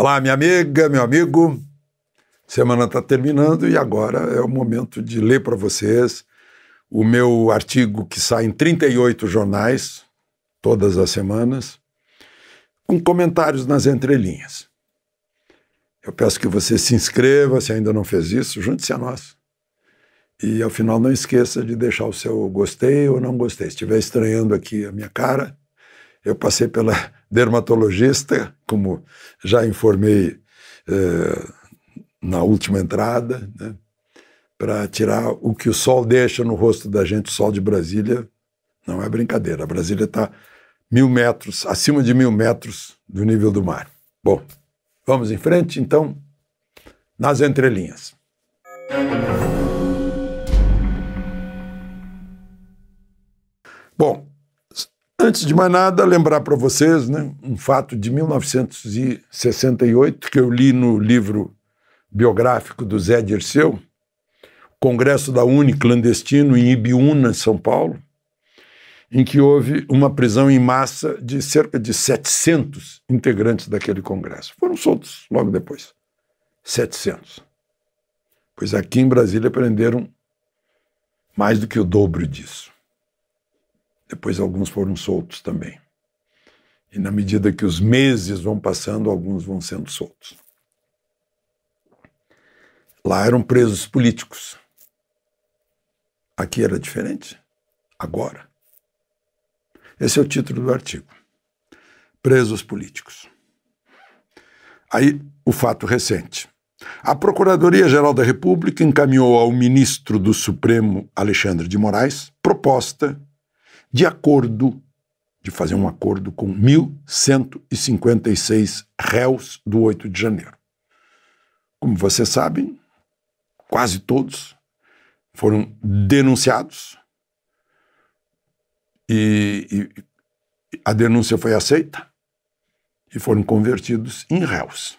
Olá, minha amiga, meu amigo. Semana está terminando e agora é o momento de ler para vocês o meu artigo que sai em 38 jornais, todas as semanas, com comentários nas entrelinhas. Eu peço que você se inscreva, se ainda não fez isso, junte-se a nós. E ao final não esqueça de deixar o seu gostei ou não gostei. Se estiver estranhando aqui a minha cara, eu passei pela dermatologista, como já informei eh, na última entrada, né, para tirar o que o sol deixa no rosto da gente, o sol de Brasília, não é brincadeira. A Brasília está mil metros, acima de mil metros do nível do mar. Bom, vamos em frente, então, nas entrelinhas. Antes de mais nada, lembrar para vocês né, um fato de 1968 que eu li no livro biográfico do Zé Dirceu, Congresso da Uni clandestino em Ibiúna, São Paulo, em que houve uma prisão em massa de cerca de 700 integrantes daquele congresso. Foram soltos logo depois. 700. Pois aqui em Brasília prenderam mais do que o dobro disso. Depois alguns foram soltos também. E na medida que os meses vão passando, alguns vão sendo soltos. Lá eram presos políticos. Aqui era diferente? Agora. Esse é o título do artigo. Presos políticos. Aí o fato recente. A Procuradoria-Geral da República encaminhou ao ministro do Supremo, Alexandre de Moraes, proposta de acordo, de fazer um acordo com 1.156 réus do 8 de janeiro. Como vocês sabem, quase todos foram denunciados e, e a denúncia foi aceita e foram convertidos em réus.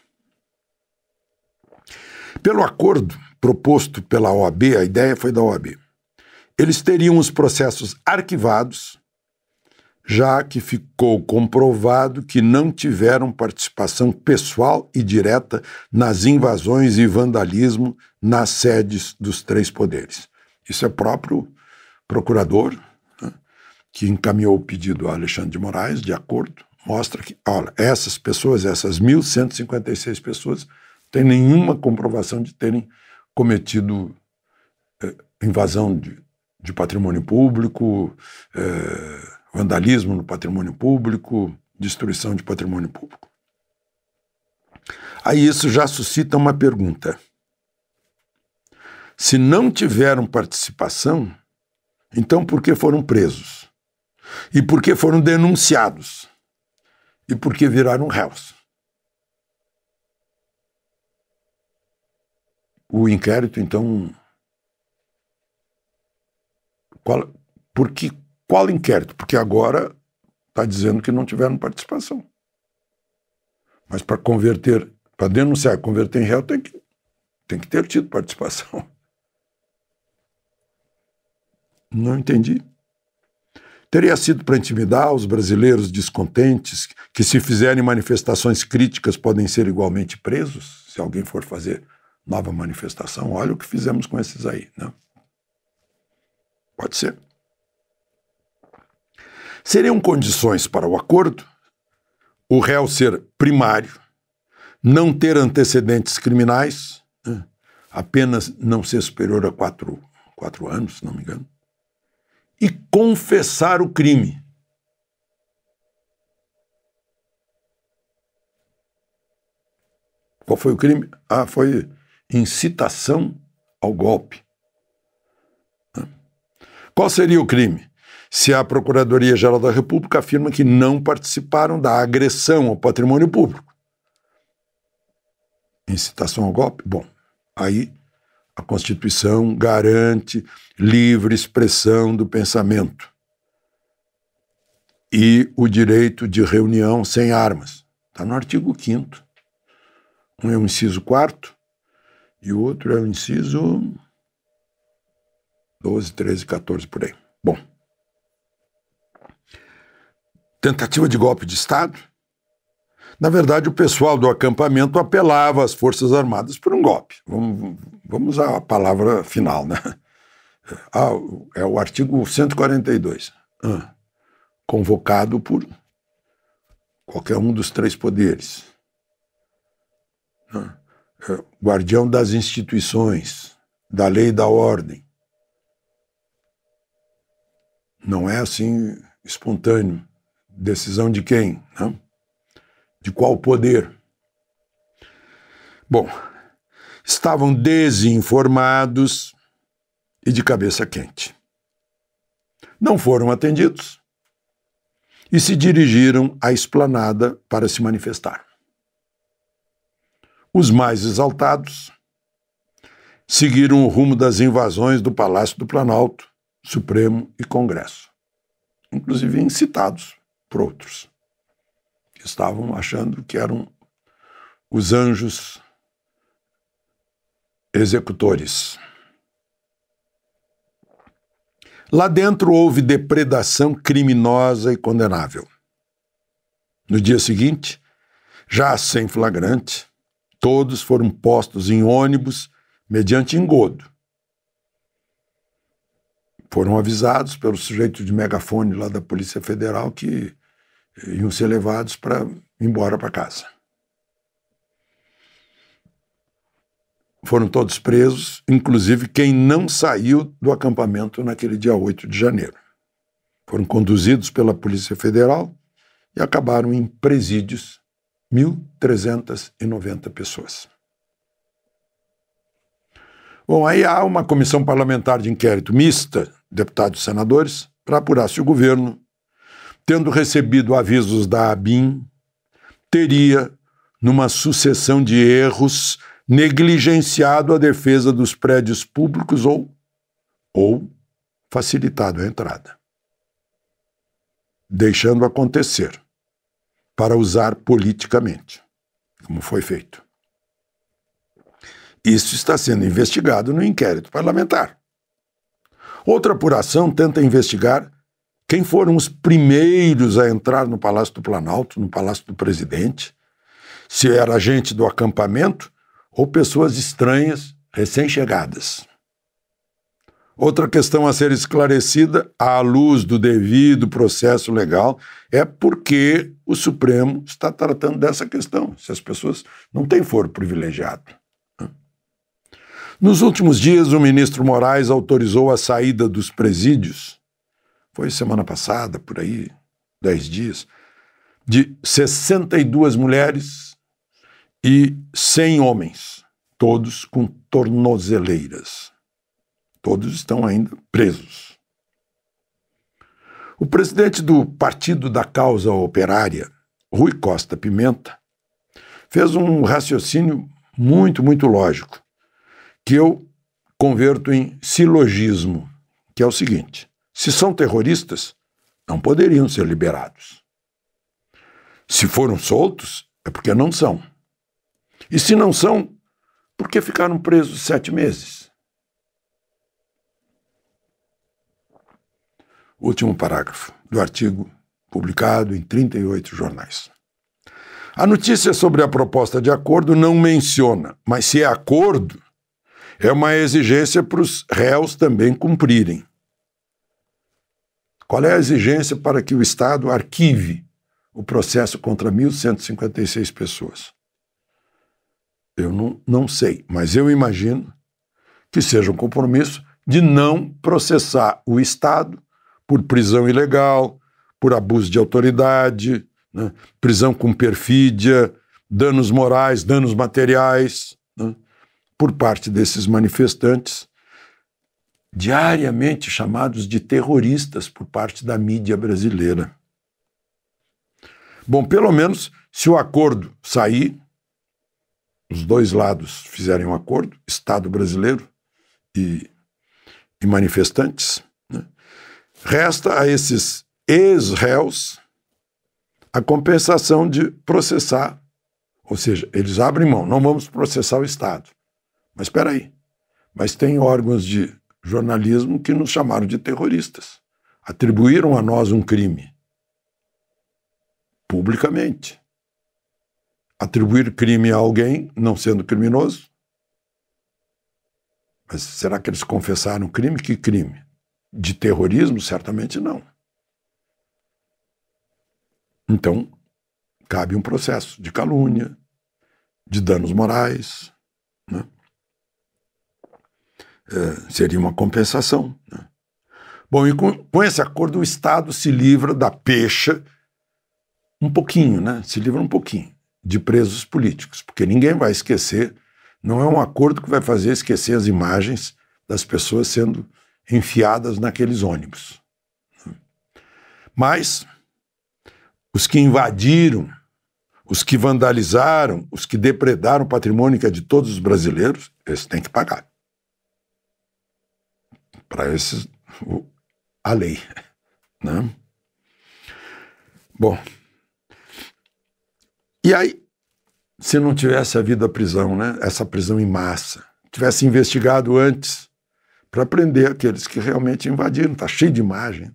Pelo acordo proposto pela OAB, a ideia foi da OAB eles teriam os processos arquivados, já que ficou comprovado que não tiveram participação pessoal e direta nas invasões e vandalismo nas sedes dos três poderes. Isso é próprio procurador, né, que encaminhou o pedido a Alexandre de Moraes, de acordo, mostra que, olha, essas pessoas, essas 1.156 pessoas, têm nenhuma comprovação de terem cometido eh, invasão de de patrimônio público, é, vandalismo no patrimônio público, destruição de patrimônio público. Aí isso já suscita uma pergunta. Se não tiveram participação, então por que foram presos? E por que foram denunciados? E por que viraram réus? O inquérito, então, qual, qual inquérito? Porque agora está dizendo que não tiveram participação. Mas para converter, para denunciar converter em réu, tem que, tem que ter tido participação. Não entendi. Teria sido para intimidar os brasileiros descontentes que, se fizerem manifestações críticas, podem ser igualmente presos? Se alguém for fazer nova manifestação, olha o que fizemos com esses aí, né? Pode ser. Seriam condições para o acordo o réu ser primário, não ter antecedentes criminais, né? apenas não ser superior a quatro, quatro anos, se não me engano, e confessar o crime. Qual foi o crime? Ah, foi incitação ao golpe. Qual seria o crime? Se a Procuradoria-Geral da República afirma que não participaram da agressão ao patrimônio público. Incitação ao golpe? Bom, aí a Constituição garante livre expressão do pensamento e o direito de reunião sem armas. Está no artigo 5. Um é o inciso 4 e o outro é o inciso 12, 13, 14 por aí. Bom. Tentativa de golpe de Estado? Na verdade, o pessoal do acampamento apelava às Forças Armadas por um golpe. Vamos, vamos à palavra final, né? Ah, é o artigo 142. Ah, convocado por qualquer um dos três poderes. Ah, é, guardião das instituições, da lei e da ordem não é assim espontâneo. Decisão de quem? Né? De qual poder? Bom, estavam desinformados e de cabeça quente. Não foram atendidos e se dirigiram à esplanada para se manifestar. Os mais exaltados seguiram o rumo das invasões do Palácio do Planalto Supremo e Congresso, inclusive incitados por outros, que estavam achando que eram os anjos executores. Lá dentro houve depredação criminosa e condenável. No dia seguinte, já sem flagrante, todos foram postos em ônibus mediante engodo foram avisados pelo sujeito de megafone lá da Polícia Federal que iam ser levados para embora para casa. Foram todos presos, inclusive quem não saiu do acampamento naquele dia 8 de janeiro. Foram conduzidos pela Polícia Federal e acabaram em presídios 1.390 pessoas. Bom, aí há uma comissão parlamentar de inquérito mista deputados e senadores, para apurar se o governo, tendo recebido avisos da ABIN, teria, numa sucessão de erros, negligenciado a defesa dos prédios públicos ou, ou facilitado a entrada, deixando acontecer para usar politicamente, como foi feito. Isso está sendo investigado no inquérito parlamentar. Outra apuração tenta investigar quem foram os primeiros a entrar no Palácio do Planalto, no Palácio do Presidente, se era gente do acampamento ou pessoas estranhas recém-chegadas. Outra questão a ser esclarecida, à luz do devido processo legal, é por que o Supremo está tratando dessa questão, se as pessoas não têm foro privilegiado. Nos últimos dias, o ministro Moraes autorizou a saída dos presídios, foi semana passada, por aí, dez dias, de 62 mulheres e 100 homens, todos com tornozeleiras. Todos estão ainda presos. O presidente do Partido da Causa Operária, Rui Costa Pimenta, fez um raciocínio muito, muito lógico que eu converto em silogismo, que é o seguinte: se são terroristas, não poderiam ser liberados. Se foram soltos, é porque não são. E se não são, por que ficaram presos sete meses? Último parágrafo do artigo publicado em 38 jornais. A notícia sobre a proposta de acordo não menciona, mas se é acordo, é uma exigência para os réus também cumprirem. Qual é a exigência para que o Estado arquive o processo contra 1.156 pessoas? Eu não, não sei, mas eu imagino que seja um compromisso de não processar o Estado por prisão ilegal, por abuso de autoridade, né? prisão com perfídia, danos morais, danos materiais. Né? por parte desses manifestantes, diariamente chamados de terroristas por parte da mídia brasileira. Bom, pelo menos se o acordo sair, os dois lados fizerem um acordo, Estado brasileiro e, e manifestantes, né? resta a esses ex-réus a compensação de processar, ou seja, eles abrem mão, não vamos processar o Estado. Mas espera aí. Mas tem órgãos de jornalismo que nos chamaram de terroristas. Atribuíram a nós um crime. Publicamente. Atribuir crime a alguém não sendo criminoso? Mas será que eles confessaram crime? Que crime? De terrorismo? Certamente não. Então, cabe um processo de calúnia, de danos morais. Né? É, seria uma compensação. Né? Bom, e com, com esse acordo o Estado se livra da pecha um pouquinho, né? Se livra um pouquinho de presos políticos, porque ninguém vai esquecer, não é um acordo que vai fazer esquecer as imagens das pessoas sendo enfiadas naqueles ônibus. Né? Mas os que invadiram, os que vandalizaram, os que depredaram o patrimônio que é de todos os brasileiros, eles têm que pagar para esses o, a lei, né? Bom, e aí, se não tivesse havido a prisão, né? Essa prisão em massa, tivesse investigado antes para prender aqueles que realmente invadiram, tá cheio de imagem.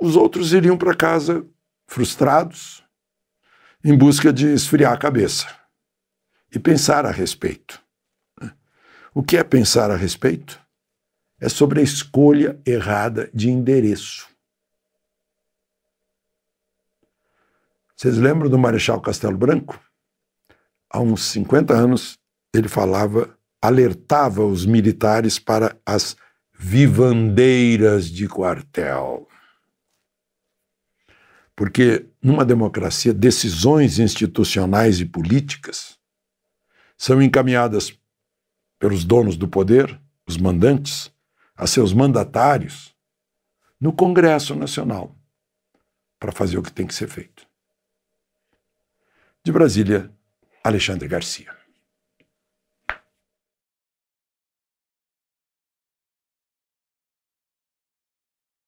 Os outros iriam para casa frustrados, em busca de esfriar a cabeça e pensar a respeito. Né? O que é pensar a respeito? é sobre a escolha errada de endereço. Vocês lembram do Marechal Castelo Branco? Há uns 50 anos, ele falava, alertava os militares para as vivandeiras de quartel. Porque numa democracia, decisões institucionais e políticas são encaminhadas pelos donos do poder, os mandantes, a seus mandatários no Congresso Nacional para fazer o que tem que ser feito. De Brasília, Alexandre Garcia.